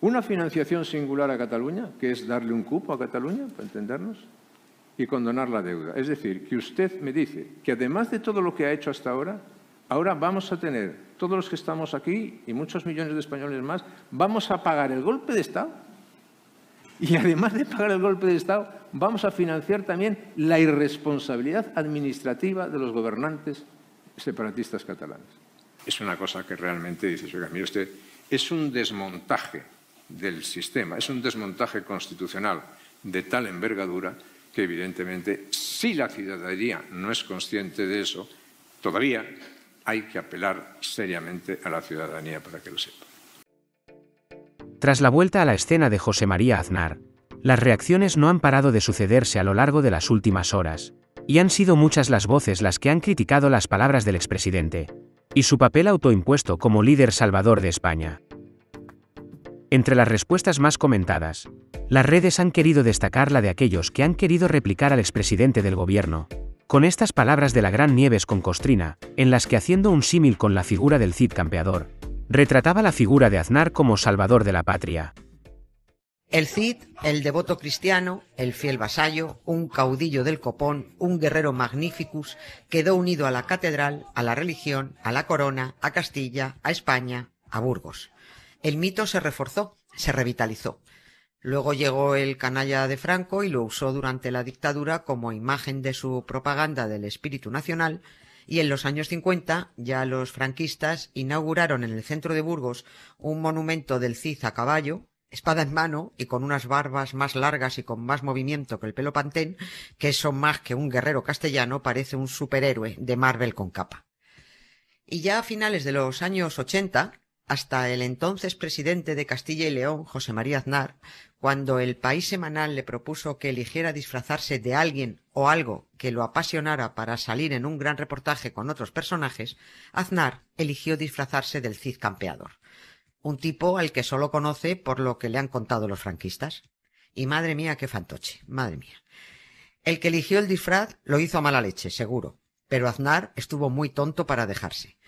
una financiación singular a Cataluña, que es darle un cupo a Cataluña, para entendernos, y condonar la deuda. Es decir, que usted me dice que además de todo lo que ha hecho hasta ahora, ahora vamos a tener, todos los que estamos aquí y muchos millones de españoles más, vamos a pagar el golpe de Estado y además de pagar el golpe de Estado, vamos a financiar también la irresponsabilidad administrativa de los gobernantes separatistas catalanes. Es una cosa que realmente dice, oiga, mire usted, es un desmontaje del sistema. Es un desmontaje constitucional de tal envergadura que evidentemente si la ciudadanía no es consciente de eso, todavía hay que apelar seriamente a la ciudadanía para que lo sepa. Tras la vuelta a la escena de José María Aznar, las reacciones no han parado de sucederse a lo largo de las últimas horas, y han sido muchas las voces las que han criticado las palabras del expresidente y su papel autoimpuesto como líder salvador de España. Entre las respuestas más comentadas, las redes han querido destacar la de aquellos que han querido replicar al expresidente del gobierno, con estas palabras de la gran Nieves con Costrina, en las que haciendo un símil con la figura del Cid campeador, retrataba la figura de Aznar como salvador de la patria. El Cid, el devoto cristiano, el fiel vasallo, un caudillo del copón, un guerrero magnificus, quedó unido a la catedral, a la religión, a la corona, a Castilla, a España, a Burgos. El mito se reforzó, se revitalizó. Luego llegó el canalla de Franco y lo usó durante la dictadura como imagen de su propaganda del espíritu nacional, y en los años 50 ya los franquistas inauguraron en el centro de Burgos un monumento del Cid a caballo, espada en mano y con unas barbas más largas y con más movimiento que el pelo pantén, que son más que un guerrero castellano parece un superhéroe de Marvel con capa. Y ya a finales de los años 80, hasta el entonces presidente de Castilla y León, José María Aznar, cuando el País Semanal le propuso que eligiera disfrazarse de alguien o algo que lo apasionara para salir en un gran reportaje con otros personajes, Aznar eligió disfrazarse del Cid Campeador, un tipo al que solo conoce por lo que le han contado los franquistas. Y madre mía, qué fantoche, madre mía. El que eligió el disfraz lo hizo a mala leche, seguro, pero Aznar estuvo muy tonto para dejarse.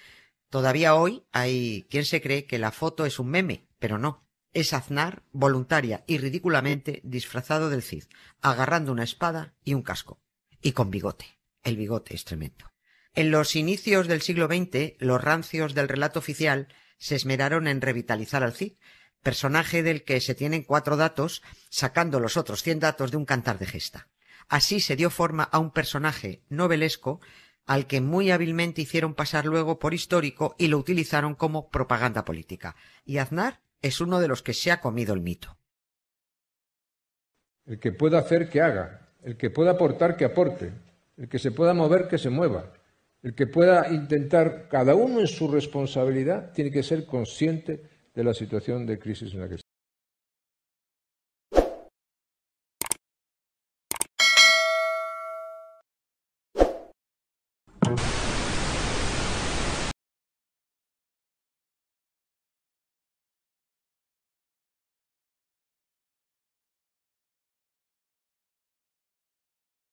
Todavía hoy hay quien se cree que la foto es un meme, pero no. Es Aznar, voluntaria y ridículamente disfrazado del Cid, agarrando una espada y un casco. Y con bigote. El bigote es tremendo. En los inicios del siglo XX, los rancios del relato oficial se esmeraron en revitalizar al Cid, personaje del que se tienen cuatro datos, sacando los otros cien datos de un cantar de gesta. Así se dio forma a un personaje novelesco al que muy hábilmente hicieron pasar luego por histórico y lo utilizaron como propaganda política. Y Aznar es uno de los que se ha comido el mito. El que pueda hacer, que haga. El que pueda aportar, que aporte. El que se pueda mover, que se mueva. El que pueda intentar, cada uno en su responsabilidad, tiene que ser consciente de la situación de crisis en la que